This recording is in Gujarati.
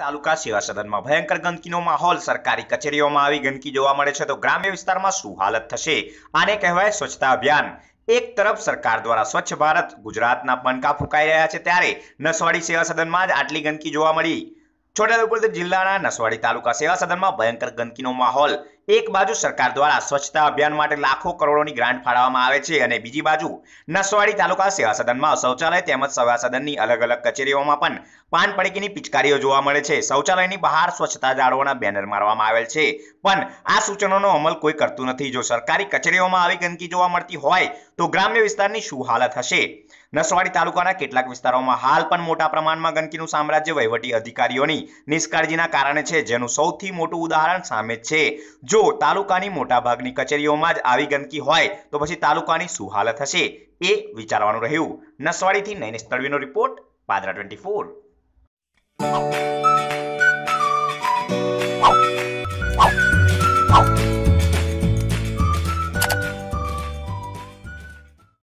તાલુકા સેવા સદનમાં ભયંકર ગંદકીનો માહોલ સરકારી કચેરીઓમાં આવી ગંદકી જોવા મળે છે તો ગ્રામ્ય વિસ્તારમાં શું હાલત થશે આને કહેવાય સ્વચ્છતા અભિયાન એક તરફ સરકાર દ્વારા સ્વચ્છ ભારત ગુજરાતના પનકા ફૂંકાઈ રહ્યા છે ત્યારે નસવાડી સેવા સદનમાં જ આટલી ગંદકી જોવા મળી છોટાઉદેપુર જિલ્લાના નસવાડી તાલુકા સેવા સદનમાં ભયંકર ગંદકીનો માહોલ એક બાજુ સરકાર દ્વારા સ્વચ્છતા અભિયાન માટે લાખો કરોડોની ગ્રાન્ટ ફાળવવામાં આવે છે અને બીજી બાજુ નસવાડી તાલુકા સેવા સદનમાં શૌચાલય તેમજ સેવા સદનની અલગ અલગ કચેરીઓમાં પણ પાન પડકીની પિચકારીઓ જોવા મળે છે શૌચાલયની બહાર સ્વચ્છતા જાળવવાના બેનર મારવામાં આવેલ છે પણ આ સૂચનોનો અમલ કોઈ કરતું નથી જો સરકારી કચેરીઓમાં આવી ગંદકી જોવા મળતી હોય તો ગ્રામ્ય વિસ્તારની શું હાલત હશે નસવાડી તાલુકાના કેટલાક વિસ્તારોમાં હાલ પણ મોટા પ્રમાણમાં ગંદકીનું સામ્રાજ્ય વહીવટી અધિકારીઓની નિષ્કાળજીના કારણે છે જેનું સૌથી મોટું ઉદાહરણ સામે છે જો જો તાલુકાની ભાગની કચેરીઓમાં જ આવી ગંદકી હોય તો પછી તાલુકાની શું હાલત હશે એ વિચારવાનું રહ્યું નસવાડીથી નૈનેશ તળવીનો રિપોર્ટ પાદરા ટ્વેન્ટી ફોર